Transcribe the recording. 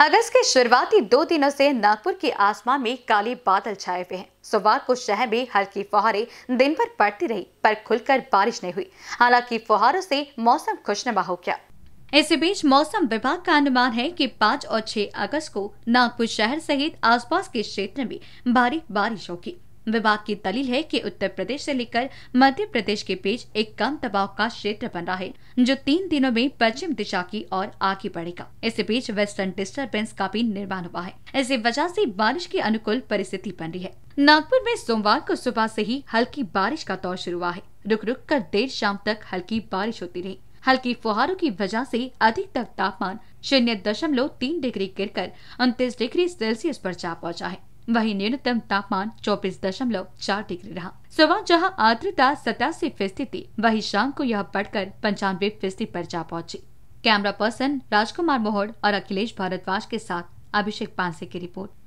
अगस्त के शुरुआती दो दिनों से नागपुर के आसमान में काले बादल छाए हुए हैं सोमवार को शहर में हल्की फुहारे दिन भर पड़ती रही पर खुलकर बारिश नहीं हुई हालांकि फुहारों से मौसम खुशनुमा हो गया इसी बीच मौसम विभाग का अनुमान है कि 5 और 6 अगस्त को नागपुर शहर सहित आसपास के क्षेत्र में भारी बारिश होगी विभाग की दलील है कि उत्तर प्रदेश से लेकर मध्य प्रदेश के बीच एक कम दबाव का क्षेत्र बन रहा है जो तीन दिनों में पश्चिम दिशा की ओर आगे बढ़ेगा इस बीच वेस्टर्न डिस्टर्बेंस का भी निर्माण हुआ है इसी वजह ऐसी बारिश की अनुकूल परिस्थिति बन रही है नागपुर में सोमवार को सुबह से ही हल्की बारिश का दौर शुरू हुआ है रुक रुक कर देर शाम तक हल्की बारिश होती रही हल्की फुहारों की वजह से अधिक तक तापमान शून्य दशमलव तीन डिग्री गिरकर उनतीस डिग्री सेल्सियस पर जा पहुंचा है वहीं न्यूनतम तापमान 24.4 डिग्री रहा सुबह जहां आर्द्रता सतासी फीसदी थी वहीं शाम को यह बढ़कर पंचानवे फीसदी पर जा पहुंची कैमरा पर्सन राजकुमार मोहड़ और अखिलेश भारद्वाज के साथ अभिषेक पांसे की रिपोर्ट